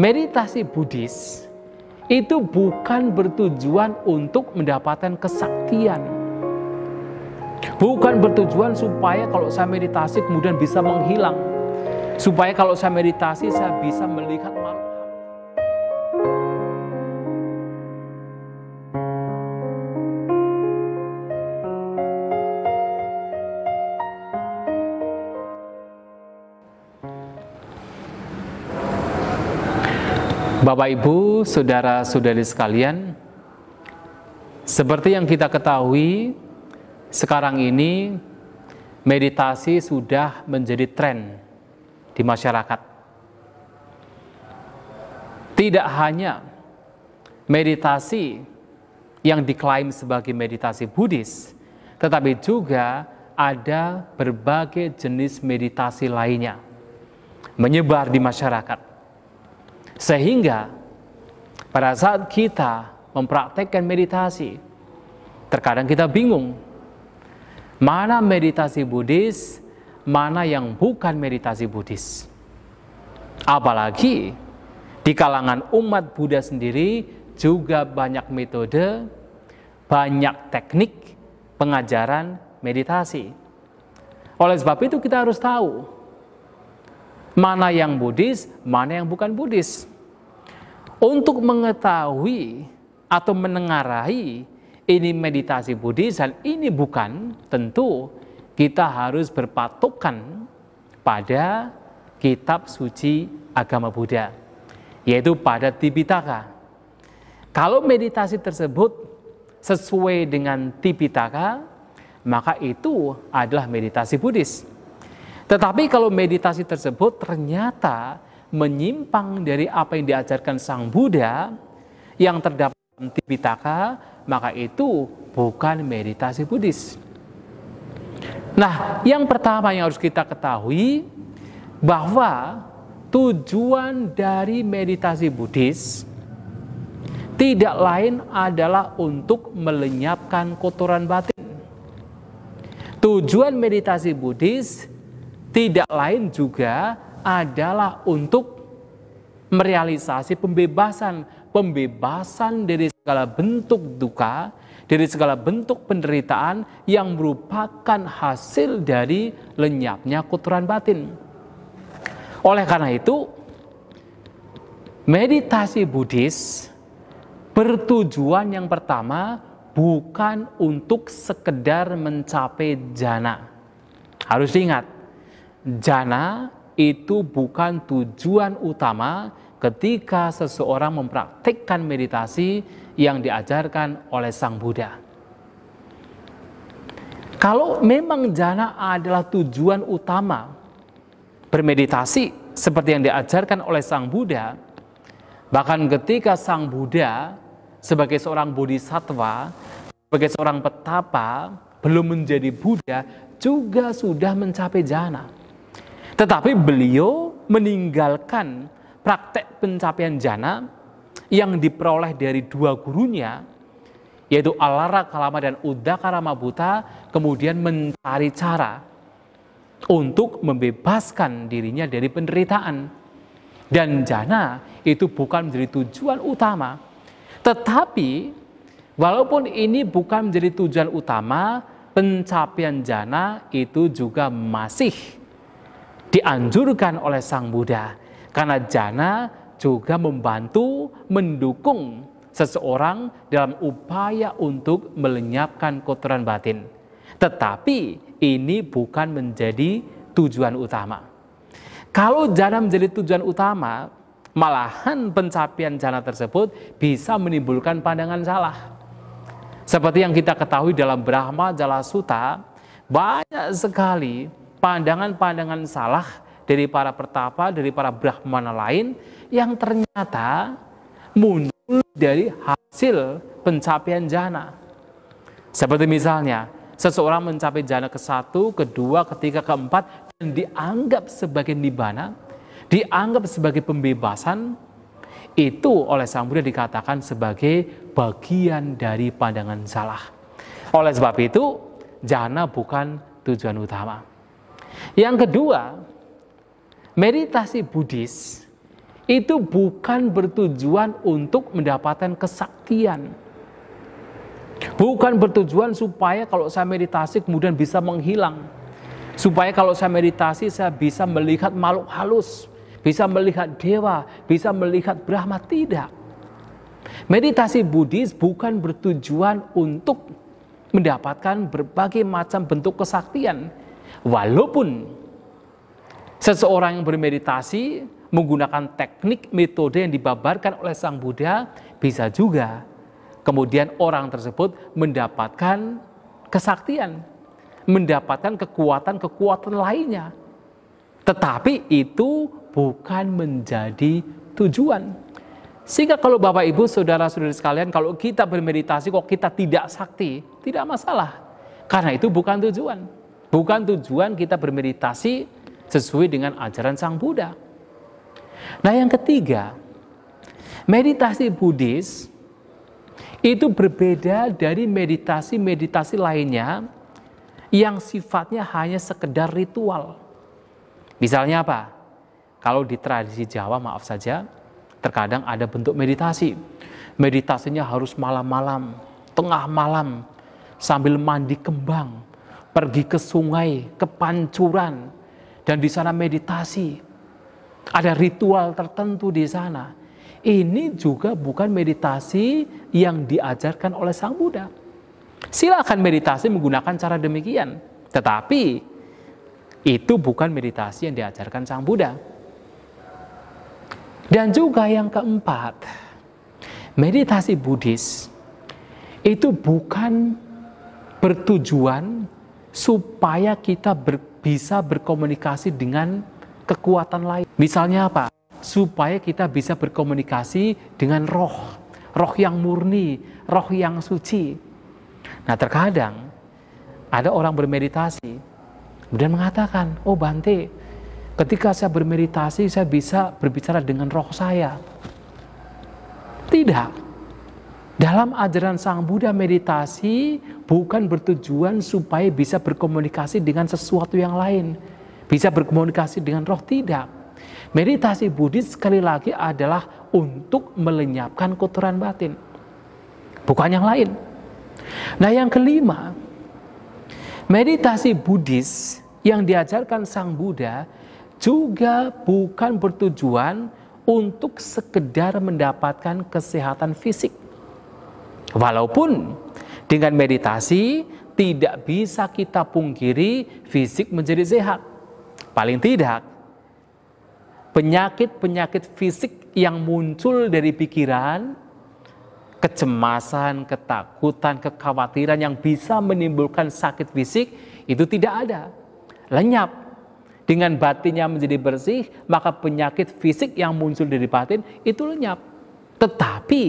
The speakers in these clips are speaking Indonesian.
Meditasi Buddhis itu bukan bertujuan untuk mendapatkan kesaktian. Bukan bertujuan supaya kalau saya meditasi kemudian bisa menghilang. Supaya kalau saya meditasi saya bisa melihat Bapak Ibu, saudara-saudari sekalian, seperti yang kita ketahui, sekarang ini meditasi sudah menjadi tren di masyarakat. Tidak hanya meditasi yang diklaim sebagai meditasi Buddhis, tetapi juga ada berbagai jenis meditasi lainnya menyebar di masyarakat. Sehingga pada saat kita mempraktekkan meditasi, terkadang kita bingung mana meditasi Buddhis, mana yang bukan meditasi Buddhis. Apalagi di kalangan umat Buddha sendiri juga banyak metode, banyak teknik pengajaran meditasi. Oleh sebab itu kita harus tahu mana yang Buddhis, mana yang bukan Buddhis. Untuk mengetahui atau menengarai ini meditasi Buddhis dan ini bukan tentu kita harus berpatokan pada kitab suci agama Buddha yaitu pada Tipitaka. Kalau meditasi tersebut sesuai dengan Tipitaka, maka itu adalah meditasi Buddhis. Tetapi kalau meditasi tersebut ternyata menyimpang dari apa yang diajarkan Sang Buddha yang terdapat dalam Tipitaka, maka itu bukan meditasi Buddhis. Nah, yang pertama yang harus kita ketahui bahwa tujuan dari meditasi Buddhis tidak lain adalah untuk melenyapkan kotoran batin. Tujuan meditasi Buddhis tidak lain juga adalah untuk merealisasi pembebasan, pembebasan dari segala bentuk duka, dari segala bentuk penderitaan yang merupakan hasil dari lenyapnya kotoran batin. Oleh karena itu, meditasi Buddhis bertujuan yang pertama bukan untuk sekedar mencapai jana. Harus diingat, jana itu bukan tujuan utama ketika seseorang mempraktikkan meditasi yang diajarkan oleh Sang Buddha. Kalau memang jana adalah tujuan utama bermeditasi seperti yang diajarkan oleh Sang Buddha, bahkan ketika Sang Buddha sebagai seorang bodhisattva, sebagai seorang petapa, belum menjadi Buddha, juga sudah mencapai jana. Tetapi beliau meninggalkan praktek pencapaian jana yang diperoleh dari dua gurunya, yaitu Alara Kalama dan Udakara Buta, kemudian mencari cara untuk membebaskan dirinya dari penderitaan. Dan jana itu bukan menjadi tujuan utama. Tetapi walaupun ini bukan menjadi tujuan utama, pencapaian jana itu juga masih dianjurkan oleh Sang Buddha karena jana juga membantu mendukung seseorang dalam upaya untuk melenyapkan kotoran batin. Tetapi ini bukan menjadi tujuan utama. Kalau jana menjadi tujuan utama, malahan pencapaian jana tersebut bisa menimbulkan pandangan salah. Seperti yang kita ketahui dalam Brahma Jala Sutta, banyak sekali pandangan-pandangan salah dari para pertapa, dari para brahmana lain yang ternyata muncul dari hasil pencapaian jana. Seperti misalnya, seseorang mencapai jana ke satu, ke-2, ketiga, keempat, dan dianggap sebagai nibana, dianggap sebagai pembebasan, itu oleh Sang Buddha dikatakan sebagai bagian dari pandangan salah. Oleh sebab itu, jana bukan tujuan utama. Yang kedua, meditasi Buddhis itu bukan bertujuan untuk mendapatkan kesaktian. Bukan bertujuan supaya kalau saya meditasi kemudian bisa menghilang. Supaya kalau saya meditasi saya bisa melihat makhluk halus, bisa melihat dewa, bisa melihat Brahma, tidak. Meditasi Buddhis bukan bertujuan untuk mendapatkan berbagai macam bentuk kesaktian Walaupun seseorang yang bermeditasi menggunakan teknik metode yang dibabarkan oleh Sang Buddha bisa juga kemudian orang tersebut mendapatkan kesaktian, mendapatkan kekuatan-kekuatan lainnya. Tetapi itu bukan menjadi tujuan. Sehingga kalau Bapak Ibu, Saudara-saudari sekalian, kalau kita bermeditasi kok kita tidak sakti, tidak masalah. Karena itu bukan tujuan. Bukan tujuan kita bermeditasi sesuai dengan ajaran Sang Buddha. Nah, yang ketiga, meditasi Buddhis itu berbeda dari meditasi-meditasi lainnya yang sifatnya hanya sekedar ritual. Misalnya apa? Kalau di tradisi Jawa, maaf saja, terkadang ada bentuk meditasi. Meditasinya harus malam-malam, tengah malam, sambil mandi kembang, pergi ke sungai, ke pancuran, dan di sana meditasi. Ada ritual tertentu di sana. Ini juga bukan meditasi yang diajarkan oleh Sang Buddha. Silakan meditasi menggunakan cara demikian, tetapi itu bukan meditasi yang diajarkan Sang Buddha. Dan juga yang keempat, meditasi Buddhis itu bukan bertujuan supaya kita ber, bisa berkomunikasi dengan kekuatan lain. Misalnya apa? Supaya kita bisa berkomunikasi dengan roh, roh yang murni, roh yang suci. Nah terkadang ada orang bermeditasi, kemudian mengatakan, oh Bante, ketika saya bermeditasi saya bisa berbicara dengan roh saya. Tidak, dalam ajaran Sang Buddha meditasi bukan bertujuan supaya bisa berkomunikasi dengan sesuatu yang lain. Bisa berkomunikasi dengan roh tidak. Meditasi Buddhis sekali lagi adalah untuk melenyapkan kotoran batin. Bukan yang lain. Nah yang kelima, meditasi Buddhis yang diajarkan Sang Buddha juga bukan bertujuan untuk sekedar mendapatkan kesehatan fisik Walaupun dengan meditasi tidak bisa kita pungkiri fisik menjadi sehat. Paling tidak, penyakit-penyakit fisik yang muncul dari pikiran, kecemasan, ketakutan, kekhawatiran yang bisa menimbulkan sakit fisik itu tidak ada. Lenyap. Dengan batinnya menjadi bersih, maka penyakit fisik yang muncul dari batin itu lenyap. Tetapi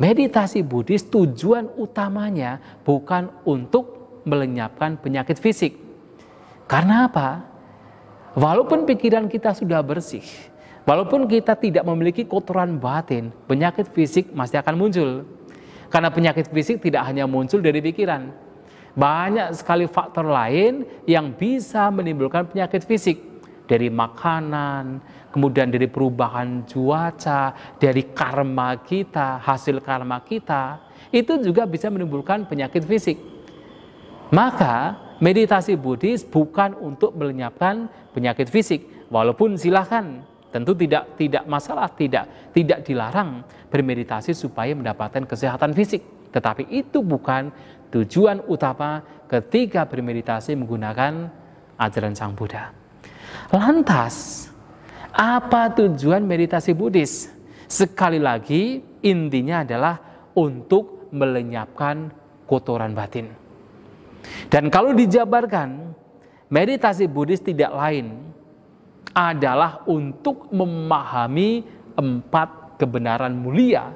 Meditasi Buddhis tujuan utamanya bukan untuk melenyapkan penyakit fisik. Karena apa? Walaupun pikiran kita sudah bersih, walaupun kita tidak memiliki kotoran batin, penyakit fisik masih akan muncul. Karena penyakit fisik tidak hanya muncul dari pikiran. Banyak sekali faktor lain yang bisa menimbulkan penyakit fisik dari makanan, kemudian dari perubahan cuaca, dari karma kita, hasil karma kita, itu juga bisa menimbulkan penyakit fisik. Maka meditasi Buddhis bukan untuk melenyapkan penyakit fisik, walaupun silahkan tentu tidak tidak masalah tidak tidak dilarang bermeditasi supaya mendapatkan kesehatan fisik tetapi itu bukan tujuan utama ketika bermeditasi menggunakan ajaran Sang Buddha. Lantas, apa tujuan meditasi Buddhis? Sekali lagi, intinya adalah untuk melenyapkan kotoran batin. Dan kalau dijabarkan, meditasi Buddhis tidak lain adalah untuk memahami empat kebenaran mulia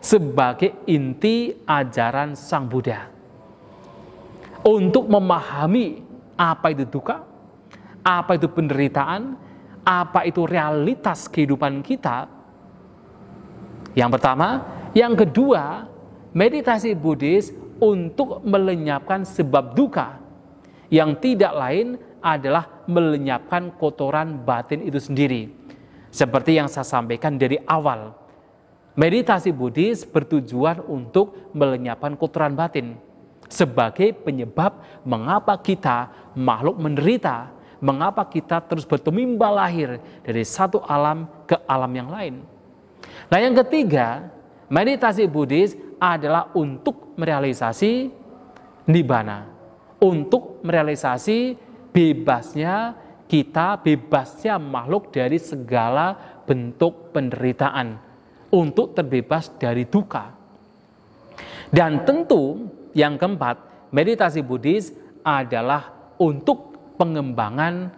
sebagai inti ajaran Sang Buddha. Untuk memahami apa itu duka, apa itu penderitaan, apa itu realitas kehidupan kita. Yang pertama, yang kedua, meditasi Buddhis untuk melenyapkan sebab duka yang tidak lain adalah melenyapkan kotoran batin itu sendiri. Seperti yang saya sampaikan dari awal, meditasi Buddhis bertujuan untuk melenyapkan kotoran batin sebagai penyebab mengapa kita makhluk menderita mengapa kita terus bertumimba lahir dari satu alam ke alam yang lain. Nah yang ketiga, meditasi Buddhis adalah untuk merealisasi nibbana, untuk merealisasi bebasnya kita, bebasnya makhluk dari segala bentuk penderitaan, untuk terbebas dari duka. Dan tentu yang keempat, meditasi Buddhis adalah untuk pengembangan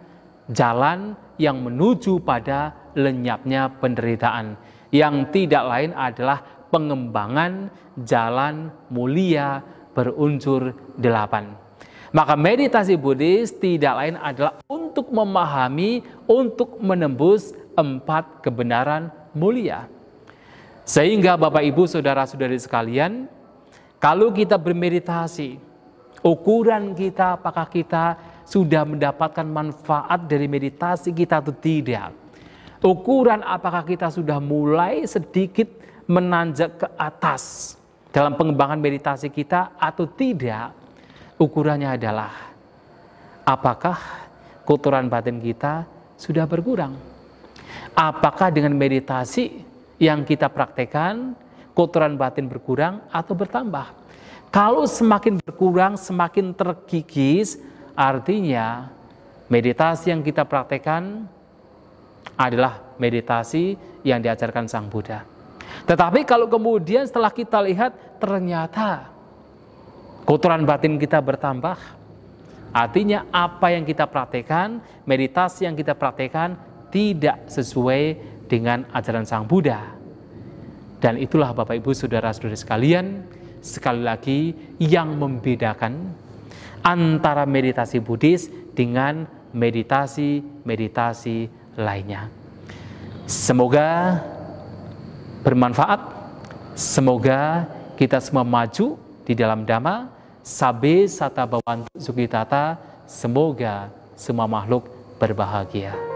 jalan yang menuju pada lenyapnya penderitaan yang tidak lain adalah pengembangan jalan mulia berunsur delapan. Maka meditasi Buddhis tidak lain adalah untuk memahami, untuk menembus empat kebenaran mulia. Sehingga Bapak Ibu Saudara-saudari sekalian, kalau kita bermeditasi, ukuran kita apakah kita sudah mendapatkan manfaat dari meditasi kita atau tidak. Ukuran apakah kita sudah mulai sedikit menanjak ke atas dalam pengembangan meditasi kita atau tidak. Ukurannya adalah apakah kotoran batin kita sudah berkurang. Apakah dengan meditasi yang kita praktekkan kotoran batin berkurang atau bertambah? Kalau semakin berkurang, semakin terkikis, Artinya, meditasi yang kita praktekkan adalah meditasi yang diajarkan Sang Buddha. Tetapi kalau kemudian setelah kita lihat ternyata kotoran batin kita bertambah, artinya apa yang kita praktekkan, meditasi yang kita praktekkan tidak sesuai dengan ajaran Sang Buddha. Dan itulah Bapak Ibu Saudara-saudari sekalian, sekali lagi yang membedakan antara meditasi Buddhis dengan meditasi-meditasi lainnya. Semoga bermanfaat, semoga kita semua maju di dalam dhamma, sabe sata bawantu sugitata, semoga semua makhluk berbahagia.